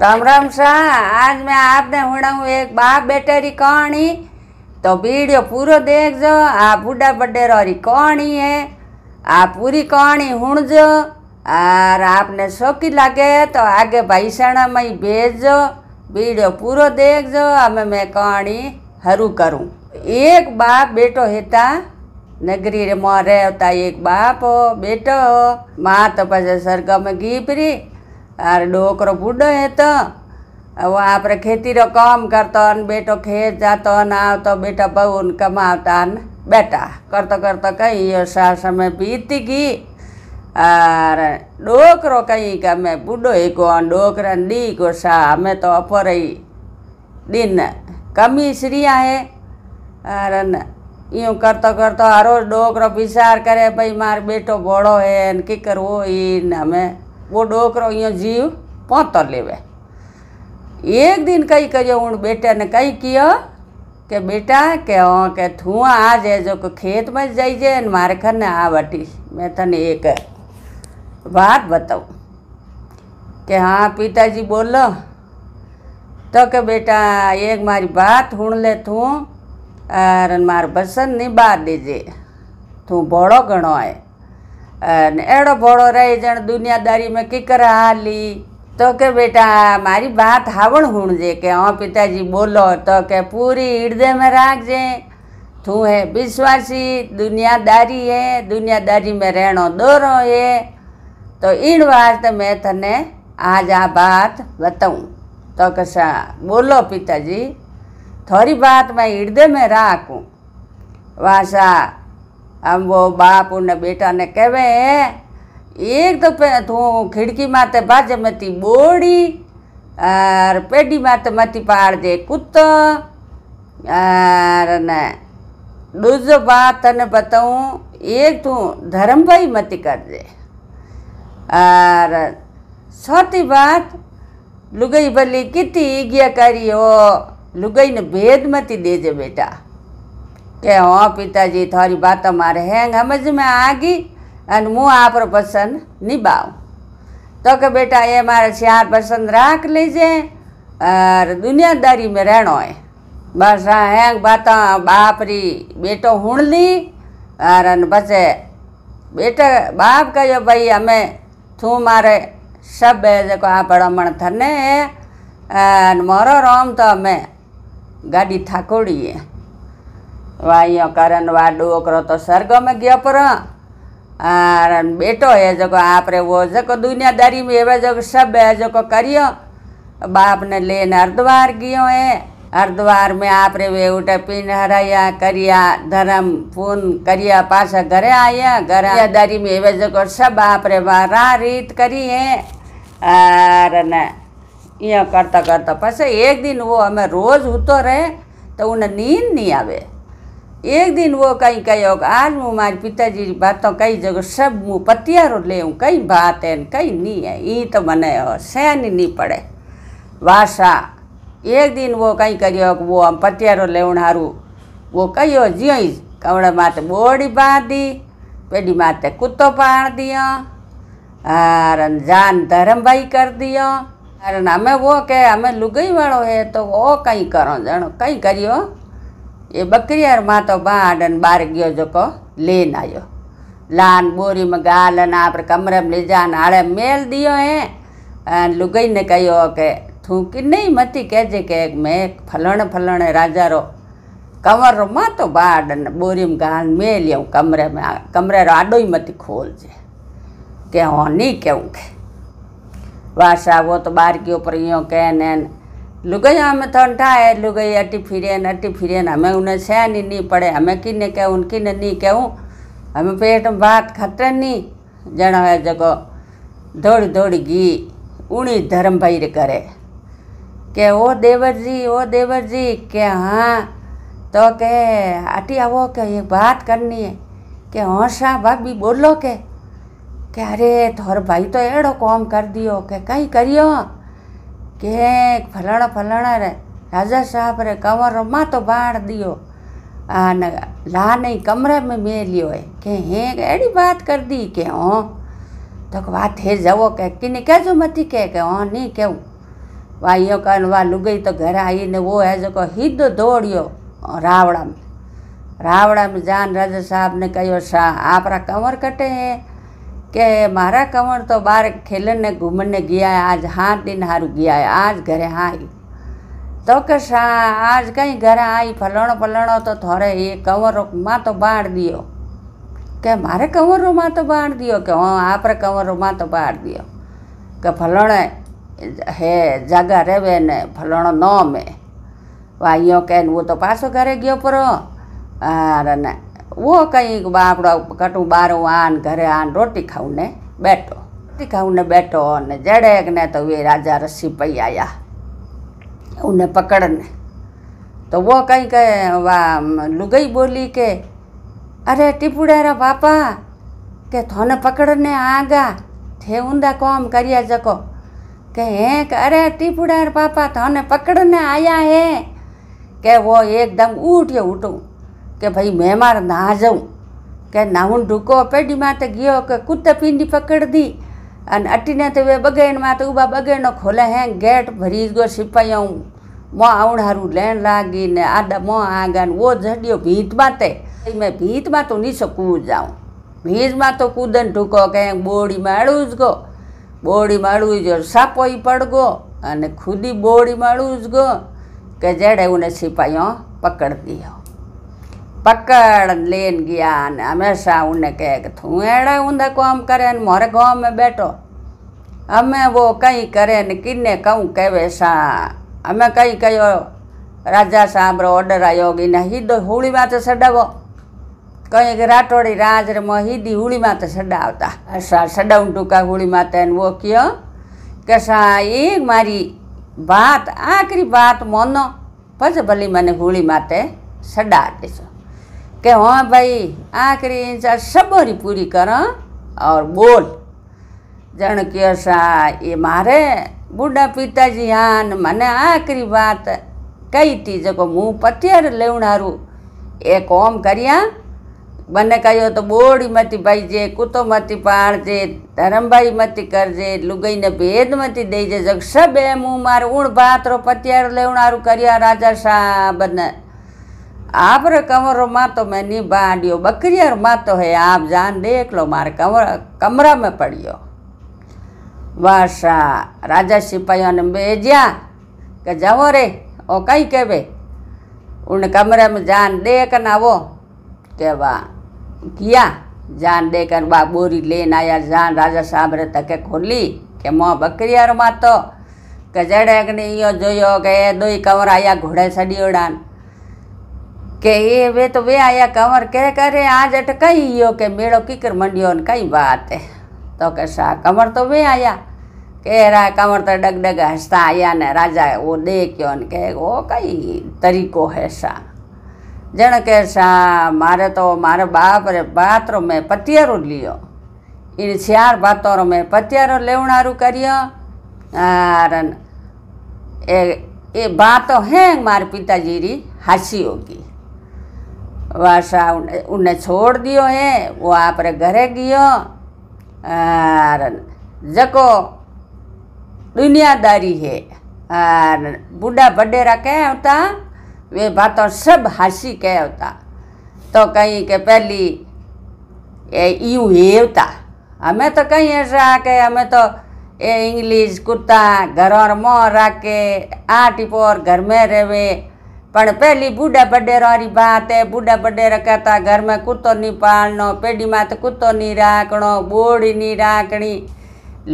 राम રામ શાહ આજ મેં આપને હું એક બાપ બેટેરી કહાણી तो वीडियो पूरो देखजो आ बूढ़ा बडेरो री कहानी है आ पूरी कहानी हूणजो और आपने शौकी लगे तो आगे भाईसाणा में भेजो वीडियो पूरो देखजो हमें मैं कहानी हरू करूँ एक बाप बेटो हेता नगरी रे मों रहता एक बाप हो बेटो माँ तो पास सरगम गीपरी अरे डोकर बुढ़ है तो वहाँ पर खेती रो काम करता बेटो खेत जाता ना तो बेटा बहु उनका माता बेटा करते करते कहीं ये सास समय बीती की अरे डोकरो कहीं का मैं बुढ़ो ही को डोकर दी को सा मैं तो अपर ही दिन कमी श्रिया है अरे न यूँ करते करते हर रोज डोकरो विचार करे भाई मार बेटो बड़ो है की करवो इन हमें वो ડોકરો અહીંયા જીવ પોતો લેવે એક દિન કંઈ કર્યો હું બેટાને કંઈ કહ્યો કે બેટા કે હં કે તું આ જજો કે ખેતમાં જ જઈ જાય ને મારે ખરને આ વટી મેં તને એક વાત બતાવું કે હા પિતાજી બોલો તો કે બેટા એક મારી વાત હુણ લે તું મારા ભસનની બહાર દેજે તું ભોળો ઘણો આય અને એડો ભોળો રહી જણ દુનિયાદારીમાં કીકર હાલી તો કે બેટા મારી વાત હાવણ હુણજે કે હા પિતાજી બોલો તો કે પૂરી હૃદયમાં રાખજે તું હે વિશ્વાસી દુનિયાદારી હે દુનિયાદારીમાં રહેણો દોરો હે તો ઈણ વાસ્તે મેં તને આજ આ વાત બતાવું તો કે બોલો પિતાજી થોરી વાત મેં હૃદયમાં રાખું વાસા આમ બાપ ને બેટાને કહેવે એક દફે તું ખિડકી માથે ભાજે મતી બોડી આર પેડી માથે મતી પાડજે કૂત આર ને દૂજો વાત તને બતાવું એક તું ધરમભાઈ મતી કરજે આર ચોથી વાત લુગઈ ભલી કીધી ગયા કરી હો લુગઈને ભેદ મતી દેજે બેટા કે હા પિતાજી તારી વાતો મારે હેંગ સમજમાં આગી અને હું આપણો પસંદ નિભાવું તો કે બેટા એ મારે ચાર પસંદ રાખ લેજે અર દુનિયાદારી મેં રહેણો હોય બસ હા હેંગ બાતા બાપરી બેટો હુણલી અર અને પછી બેટા બાપ કહ્યો ભાઈ અમે તું મારે સબ જેકો આ ભળમણ થને અને મારો રોમ તો અમે ગાડી થાકોડીએ વાયો કરણ तो स्वर्ग में સરગમ ગયો बेटो है એ आप આપણે ઓ જકો દુનિયાદારી એવા જકો સબ જકો કર્યો બાપને લઈને હરિદ્વાર ગયો એ हरिद्वार में आप रे वे उठे पिन हराया करिया धर्म पून करिया पासा घरे आया घर दारी में वे जो सब आप रे रा रीत करी है और न यो करता करता पास एक दिन वो हमें रोज होते रहे तो उन्हें नींद नहीं आवे एक दिन वो कहीं कहो आज मुँह मार पिताजी जी बातों कही जगह सब मुँह पतियारो ले कई बात है कई नहीं है ये तो मने हो सहनी नहीं पड़े वासा एक दिन वो कहीं करियो वो हम पतियारो लेवण हारू वो कहो जियो ही कवड़े माते बोड़ी दी पेडी माते कुत्तो पाड़ दियो हारन जान धर्म भाई कर दियो अरे हमें वो कहे हमें लुगई वालों है तो वो कहीं करो जानो कहीं करियो એ બકરિયારમાં તો બાંડ અને બાર ગયો જોકો લેન આવ્યો લાન બોરીમાં ગાલ અને આપણે કમરેમ લઈ જા હાળે મેલ દિયો હે અને લુગઈને કહ્યો કે થૂંકી નહીં મતી કહેજે કે મેં ફલણ ફલણ રાજારો કમરમાં તો બાડ અને બોરીમાં ગાલ મેલ્યો કમરે કમરે આડોય મતી ખોલજે કે હો નહીં કેવું કે વાસ આવો તો બાર ગયો પર અહીંયા કે ને लुगैयामे त तो अन्टाए लुगई अटी फिरेन अटी फिरेन हमें उन्हें सह नहीं पड़े हमें किन्ने कहूँ किन्ने नहीं कहूँ हमें पेट में भात खतरे नहीं जना है जगह दौड़ दौड़ गी उड़ी धर्म भैर करे के ओ देवर जी ओ देवर जी के हाँ तो के अटी आवो के ये बात करनी है के हौसा भाभी बोलो के अरे थोर भाई तो एड़ो काम कर दियो के कहीं करियो કે ફલાણા ફલાણા રે રાજા સાહેબ રે કંવરો માં તો બાળ દિયો અને લા નહીં કમરે મેં મેલ્યો હે કે હે એડી વાત કરી દી કે હો તો વાત હે જવો કે કીને કહેજો મથી કે કે હો નહીં કેવું વાયો કાન વા લુગઈ તો ઘરે આવીને વો હે જો હિદ દોડ્યો રાવડામાં રાवड़ा में जान राजा साहब ने कहो शाह आप कंवर कटे है કે મારા કમળ તો બાર ખેલને ઘૂમણને ગયા આજ હા દિન હારું ગયા આજ ઘરે હા તો કે શા આજ કંઈ ઘરે આઈ ફલણો ફલણો તો થોરે એ કંવરોમાં તો બાળ દિયો કે મારે કંવરોમાં તો બાળ દિયો કે હં આપણે કંવરોમાં તો બાળ દિયો કે ફલણે હે જાગા રેવે ને ફલણો ન મે વાઈયો કે હું તો પાછો ઘરે ગયો પરો અરે ને ઓ કંઈ આપણો કટું બારું આન ઘરે આન રોટી ખાઉં ને બેઠો રોટી ખાઉં ને બેઠો ને જડેક ને તો એ રાજા રસી પૈ આયા ઉને પકડને તો વો કંઈ કહે લુગઈ બોલી કે અરે ટીપુડેરા બાપા કે થોને પકડને આગા થે ઊંદા કોમ કર્યા જકો કે હે કે અરે ટીપુડેર પાપા થોને પકડને આયા હે કે વો એકદમ ઉઠ્યો ઉઠું કે ભાઈ મેમાર ના જવું કે નાહુન ઢૂકો પેઢીમાં તો ગયો કે કૂતે પીંડી પકડદી અને અટીને તો એ બગેણમાં તો ઉભા બગેણો ખોલે હે ગેટ ભરી ગયો સિપાહીઓ મો આવડારું લેણ લાગી ને આડા મો આગા ને ઓ જડ્યો ભીતમાં તે મેં ભીતમાં તો નીચો કૂદ જાઉં ભીજમાં તો કૂદન ઢૂકો કે બોડીમાં અડું જ ગો બોડીમાં અડું જો સાપોય પડગો અને ખુદી બોડીમાં અડું જ ગો કે જેડે ઉને સિપાહીઓ પકડી દીધો पकड़ लेन गया हमेशा उन्हें कहे कि तू एड़े ऊंधे काम करे ने मोरे गाँव में बैठो हमें वो कहीं करे ने किन्ने कहूँ कहे सा हमें कहीं कहो राजा साहब रो ऑर्डर आयो कि ने हीदो होली में तो सडावो कहीं कि राठौड़ी राज रे मो हीदी होली में तो सडावता ऐसा अच्छा, सडाऊं टूका होली माते वो क्यों કે સા मारी बात વાત बात मोनो મોનો પછી ભલી મને હોળી માટે સડા કે હા ભાઈ આખરી ઇન્સાન સબોરી પૂરી કર ઓર બોલ જણ કહો સા એ મારે બુઢા પિતાજી હા ને મને આખરી વાત કહી હતી જકો હું પથિયાર લેવડારું એ કોમ કર્યા બંને કહ્યું તો બોડીમાંથી ભાઈજે કૂતોમાંથી પાડજે ધરમભાઈમાંથી કરજે લુગઈને ભેદમાંથી દઈ જજે સબ એમ હું મારું ઊણ ભાતરો પત્યાર લેવણારું કર્યા રાજા સાહેબને આપણે कमरों तो मैं नहीं बांडियो बकरियार मातो है आप जान देख लो मारे कमरा कमरा में पड़ियो વાસા રાજા સિપાહીઓને ભેજ્યા કે જાઓ રે ઓ કઈ કહેવે ઉન કમરામાં જાન દે કે આવો કે વાહ ગયા જાન દે કે બા બોરી લઈને આવ્યા જાન રાજા સાંભળે તકે ખોલી કે મો બકરિયારમાં તો કે જડે કે ઈયો જોયો કે એ દોઈ કમરા આયા ઘોડે સડી ઉડાન કે એ બે તો બે આયા કમર કે કરે આજ અટકાઈ ગયો કે મેળો કીકર મંડ્યો ને કઈ વાત તો કે શા કમર તો બે આયા કે રા કમર તો ડગડગ હસતા આયા ને રાજા ઓ દે કયો ને કે ઓ કઈ તરીકો હે શા જણ કે શા મારે તો મારે બાપ રે બાતરો મેં પતિયારો લ્યો એને ચાર બાતોરો મેં પતિયારો લેવણારું કર્યો આરન એ એ બાતો હે મારા પિતાજી રી હાસી હોગી વાસા ઉને छोड़ दियो है वो आप घरे गियो આર जको दुनियादारी है આર બુઢા बडेरा कह होता वे बातों सब हासी कह होता तो कहीं के पहली यूँ होता हमें तो कहीं ऐसा के हमें तो ए इंग्लिश कुत्ता घर और मोह रखे आठ पोर घर में रहे પણ પહેલી બુડા બડેરાની વાત એ બુડા બડેરા કહેતા ઘરમાં કૂતો નહીં પાળનો પેઢીમાં તો કૂતો નહીં રાખણો બોડી નહીં રાખણી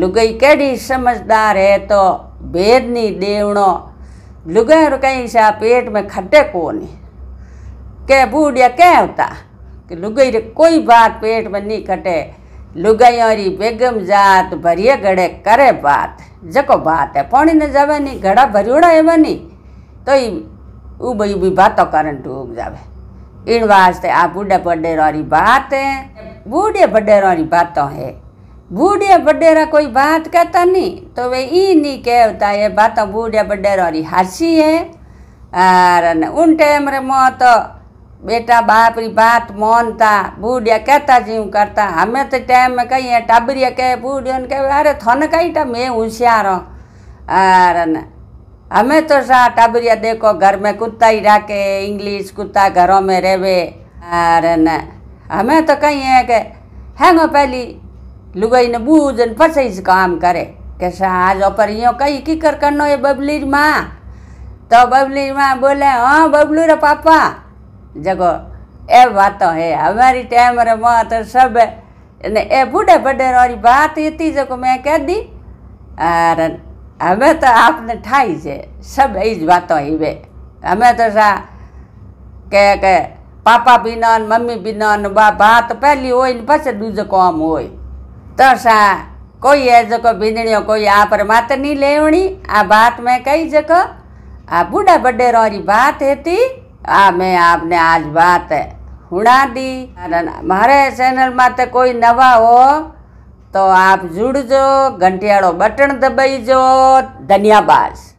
લુગઈ કેડી સમજદાર હે તો ભેદની દેવણો લુગઈ કઈ છે આ પેટમાં ખટે કોની કે બુડિયા કહેવતા કે લુગઈ કોઈ વાત પેટમાં નહીં ખટે લુગાઈરી બેગમ જાત ભરીએ ગળે કરે બાત જકો બાત હે પાણીને જવાની ઘડા ભર્યોડા એવાની તો એ उ बई भी बातों तो कारण डूब जावे इन वास्ते आ बूढ़े बडेर वाली तो है बूढ़े बडेर वाली बातों है बूढ़े बडेरा कोई बात कहता नहीं तो वे ई नहीं कहता ये बात तो बूढ़े बडेर वाली हसी है और उन टाइम रे मो तो बेटा बाप री बात मानता बूढ़िया कहता जी करता हमें तो टाइम में कहीं है कह बूढ़िया कहे अरे थन कहीं मैं होशियार हूँ और हमें तो सा टाबरिया देखो घर में कुत्ता ही रखे इंग्लिश कुत्ता घरों में रहे अरे न हमें तो कहीं है कि हैंगो पहली लुगाई ने बूझन फसे इस काम करे कैसा आज ऊपर यो कही की कर करनो ये बबली माँ तो बबली माँ बोले हाँ बबलू रे पापा जगो ए तो है हमारी टाइम रे माँ तो सब ए बूढ़े बड़े और बात इतनी जगह मैं कह दी अरे હવે તો આપને થાય છે સબ એ જ વાતો હીવે અમે તો સા કે કે પાપા પીના ને મમ્મી પીના ને બા ભાત પહેલી હોય ને પછી બીજું કોમ હોય તો સા કોઈ એ જકો ભીંદણીઓ કોઈ આ પર માતની લેવણી આ ભાત મેં કઈ જકો આ બુડા બડેરોની ભાત હતી આ મેં આપને આજ વાત હુણાદી મારે ચેનલમાં તે કોઈ નવા હો તો આપ જોડજો ઘંટિયાળો બટન દબાઈજો ધન્યવાદ